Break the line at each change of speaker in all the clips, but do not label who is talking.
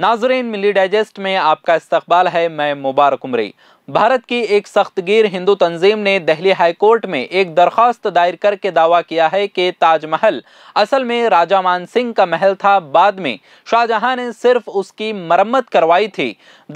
नाजरीन मिली डाइजेस्ट में आपका इस्तबाल है मैं मुबारक उमरी भारत की एक सख्तगीर हिंदू तंजीम ने दिल्ली हाई कोर्ट में एक दरख्वास्त दायर करके दावा किया है कि ताजमहल असल में राजा मान सिंह का महल था बाद में शाहजहां ने सिर्फ उसकी मरम्मत करवाई थी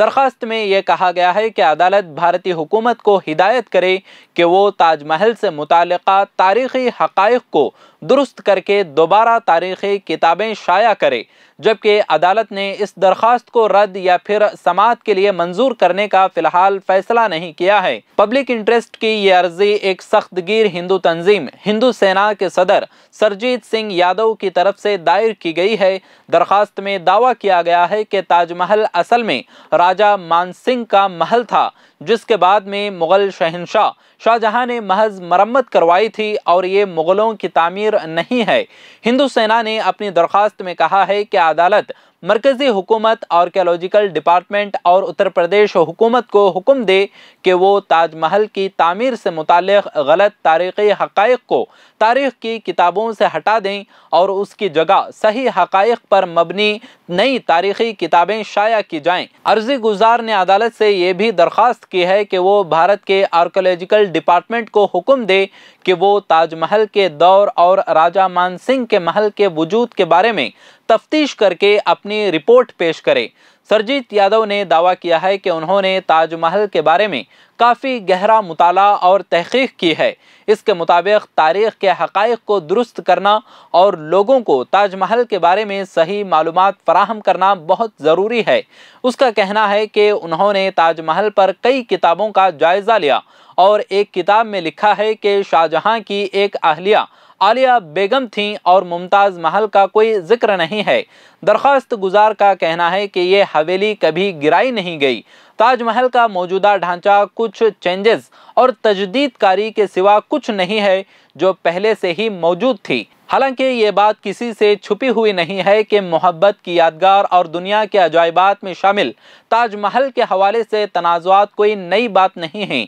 दरख्वास्त में यह कहा गया है कि अदालत भारतीय हुकूमत को हिदायत करे कि वो ताजमहल से मुतल तारीखी हक़ को दुरुस्त करके दोबारा तारीखी किताबें शाया करे जबकि अदालत ने इस दरख्वास्त को रद्द या फिर समात के लिए मंजूर करने का फिलहाल फैसला नहीं किया है पब्लिक इंटरेस्ट की ये अर्जी एक सख्तगीर हिंदू तंजीम हिंदू सेना के सदर सरजीत सिंह यादव की तरफ से दायर की गई है दरख्वास्त में दावा किया गया है कि ताजमहल असल में राजा मानसिंह का महल था जिसके बाद में मुग़ल शहनशाह शाहजहां ने महज मरम्मत करवाई थी और ये मुग़लों की तामीर नहीं है हिंदू सेना ने अपनी दरख्वास्त में कहा है कि अदालत मरकज़ी हुकूमत आर्कियोलॉजिकल डिपार्टमेंट और उत्तर प्रदेश हुकूमत को हुक्म दे कि वो ताजमहल की तामीर से मुतल गलत तारीख़ी हक़ को तारीख़ की किताबों से हटा दें और उसकी जगह सही हक़ पर मबनी नई तारीख़ी किताबें शाया की जाएँ अर्जी गुजार ने अदालत से ये भी दरख्वास्त की है कि वो भारत के आर्कोलॉजिकल डिपार्टमेंट को हुक्म दे कि वो ताजमहल के दौर और राजा मान सिंह के महल के वजूद के बारे में तफ्तीश करके अपनी रिपोर्ट पेश करे सरजीत यादव ने दावा किया है कि उन्होंने ताजमहल के बारे में काफ़ी गहरा मुताला और तहकीक की है इसके मुताबिक तारीख के हक़ को दुरुस्त करना और लोगों को ताजमहल के बारे में सही मालूम फ़राहम करना बहुत ज़रूरी है उसका कहना है कि उन्होंने ताजमहल पर कई किताबों का जायज़ा लिया और एक किताब में लिखा है कि शाहजहाँ की एक अहलिया आलिया बेगम थीं और मुमताज़ महल का कोई जिक्र नहीं है दरख्वास्त गुजार का कहना है कि ये हवेली कभी गिराई नहीं गई ताजमहल का मौजूदा ढांचा कुछ चेंजेस और तजदीदकारी के सिवा कुछ नहीं है जो पहले से ही मौजूद थी हालांकि ये बात किसी से छुपी हुई नहीं है कि मोहब्बत की यादगार और दुनिया के अजायबात में शामिल ताजमहल के हवाले से तनाज़ात कोई नई बात नहीं है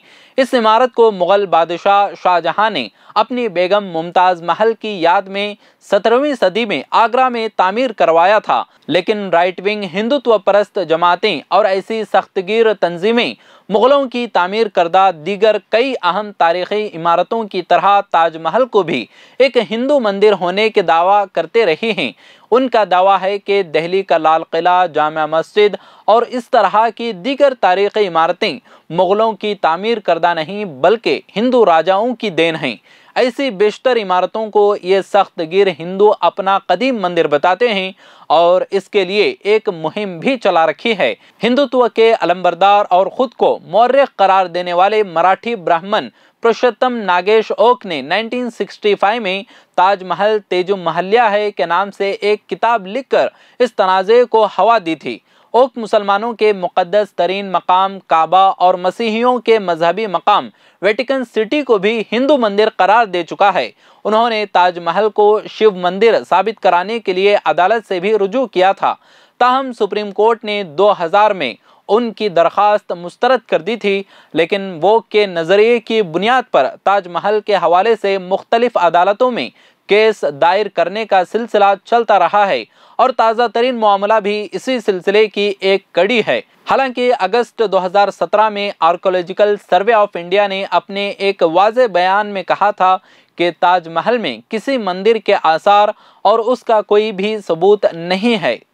इस इमारत को मुग़ल बादशाह शाहजहां ने अपनी बेगम मुमताज़ महल की याद में सत्रहवीं सदी में आगरा में तामीर करवाया था लेकिन राइट विंग हिंदुत्व परस्त जमातें और ऐसी सख्तगीर तंजीमें मुग़लों की तामीर करदा दीगर कई अहम तारीखी इमारतों की तरह ताजमहल को भी एक हिंदू मंदिर होने के दावा करते रहे हैं उनका दावा है कि दिल्ली का लाल किला जामा मस्जिद और इस तरह की दीगर तारीखी इमारतें मुग़लों की तामीर करदा नहीं बल्कि हिंदू राजाओं की देन हैं ऐसी बेशतर इमारतों को ये सख्त गिर हिंदू अपना कदीम मंदिर बताते हैं और इसके लिए एक मुहिम भी चला रखी है हिंदुत्व के अलंबरदार और ख़ुद को मौर्य करार देने वाले मराठी ब्राह्मण पुरुषोत्तम नागेश ओक ने 1965 में ताजमहल तेजु महल्या है के नाम से एक किताब लिखकर इस तनाज़े को हवा दी थी उक्त मुसलमानों के मुक़दस तरीन मकाम काबा और मसीहियों के मजहबी मकाम वेटिकन सिटी को भी हिंदू मंदिर करार दे चुका है उन्होंने ताजमहल को शिव मंदिर साबित कराने के लिए अदालत से भी रुजू किया था ताहम सुप्रीम कोर्ट ने 2000 में उनकी दरख्वास्त मुस्तरद कर दी थी लेकिन वो के नज़रिए की बुनियाद पर ताजमहल के हवाले से मुख्तलिफ अदालतों में केस दायर करने का सिलसिला चलता रहा है और ताज़ा तरीन मामला भी इसी सिलसिले की एक कड़ी है हालांकि अगस्त 2017 में आर्कोलॉजिकल सर्वे ऑफ इंडिया ने अपने एक वाज बयान में कहा था कि ताजमहल में किसी मंदिर के आसार और उसका कोई भी सबूत नहीं है